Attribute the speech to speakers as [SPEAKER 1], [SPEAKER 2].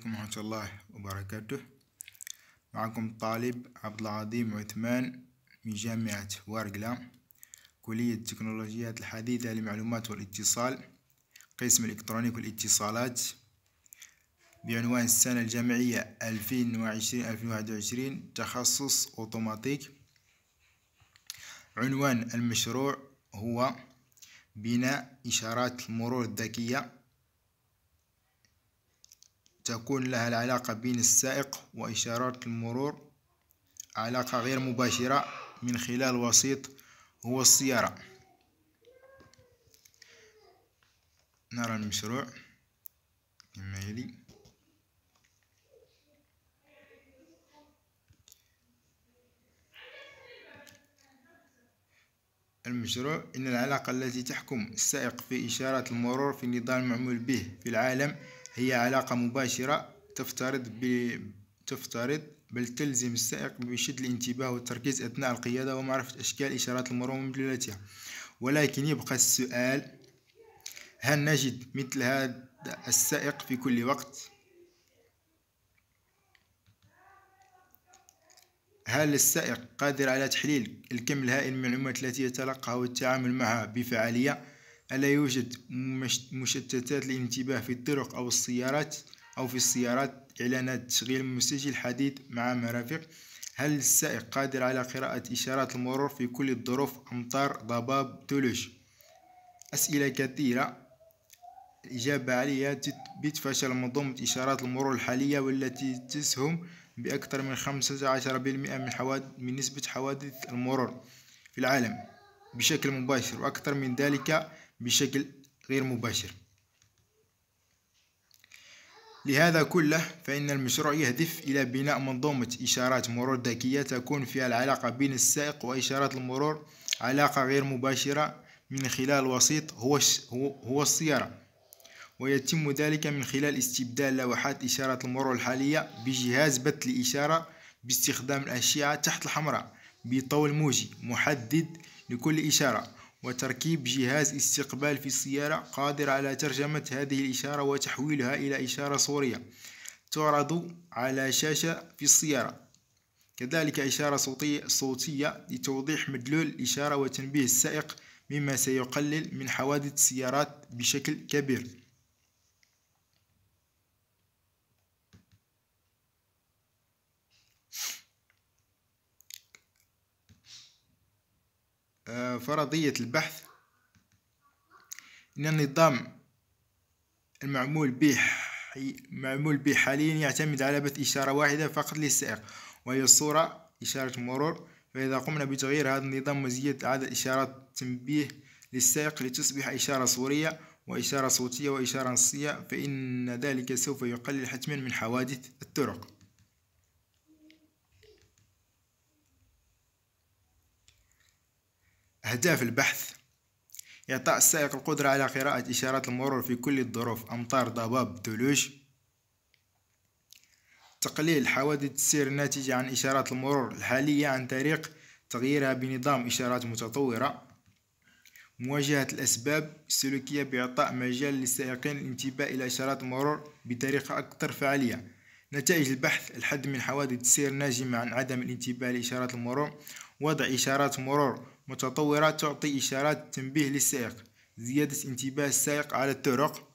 [SPEAKER 1] عليكم ورحمة الله وبركاته معكم طالب عبد العظيم عثمان من جامعة وارقلا كلية التكنولوجيات الحديثة للمعلومات والاتصال قسم الإلكترونيك والاتصالات بعنوان السنة الجامعية 2020-2021 تخصص أوتوماتيك عنوان المشروع هو بناء إشارات المرور الذكية تكون لها العلاقة بين السائق وإشارات المرور علاقة غير مباشرة من خلال وسيط هو السيارة نرى المشروع كما يلي المشروع إن العلاقة التي تحكم السائق في إشارات المرور في نظام معمول به في العالم هي علاقة مباشرة تفترض ب... تفترض بل تلزم السائق بشد الانتباه والتركيز أثناء القيادة ومعرفة أشكال إشارات المرور ومدلولاتها ولكن يبقى السؤال هل نجد مثل هذا السائق في كل وقت؟ هل السائق قادر على تحليل الكم الهائل من المعلومات التي يتلقاها والتعامل معها بفعالية؟ ألا يوجد مشتتات للانتباه في الطرق أو السيارات أو في السيارات إعلانات تشغيل مسجل حديد مع مرافق هل السائق قادر على قراءة إشارات المرور في كل الظروف أمطار ضباب ثلج أسئلة كثيرة الإجابة عليها تثبت فشل منظومة إشارات المرور الحالية والتي تسهم بأكثر من 15% من, حوادث من نسبة حوادث المرور في العالم بشكل مباشر وأكثر من ذلك بشكل غير مباشر لهذا كله فإن المشروع يهدف إلى بناء منظومة إشارات مرور ذكية تكون فيها العلاقة بين السائق وإشارات المرور علاقة غير مباشرة من خلال وسيط هو, هو السيارة ويتم ذلك من خلال استبدال لوحات إشارة المرور الحالية بجهاز بث الإشارة باستخدام الأشعة تحت الحمراء بطول موجي محدد لكل إشارة وتركيب جهاز استقبال في السيارة قادر على ترجمة هذه الإشارة وتحويلها إلى إشارة صورية تعرض على شاشة في السيارة كذلك إشارة صوتية, صوتية لتوضيح مدلول الإشارة وتنبيه السائق مما سيقلل من حوادث السيارات بشكل كبير آه، فرضية البحث إن النظام المعمول به معمول به حاليا يعتمد على بث إشارة واحدة فقط للسائق وهي الصورة إشارة مرور فإذا قمنا بتغيير هذا النظام وزيادة عدد إشارات تنبيه للسائق لتصبح إشارة صورية وإشارة صوتية وإشارة نصية فإن ذلك سوف يقلل حتما من حوادث الطرق أهداف البحث إعطاء السائق القدرة على قراءة إشارات المرور في كل الظروف أمطار ضباب ثلوج تقليل حوادث السير الناتجة عن إشارات المرور الحالية عن طريق تغييرها بنظام إشارات متطورة مواجهة الأسباب السلوكية بإعطاء مجال للسائقين الانتباه إلى إشارات المرور بطريقة أكثر فعالية نتائج البحث الحد من حوادث السير الناجمة عن عدم الانتباه لإشارات المرور وضع إشارات مرور متطورة تعطي إشارات تنبيه للسائق زيادة انتباه السائق على الطرق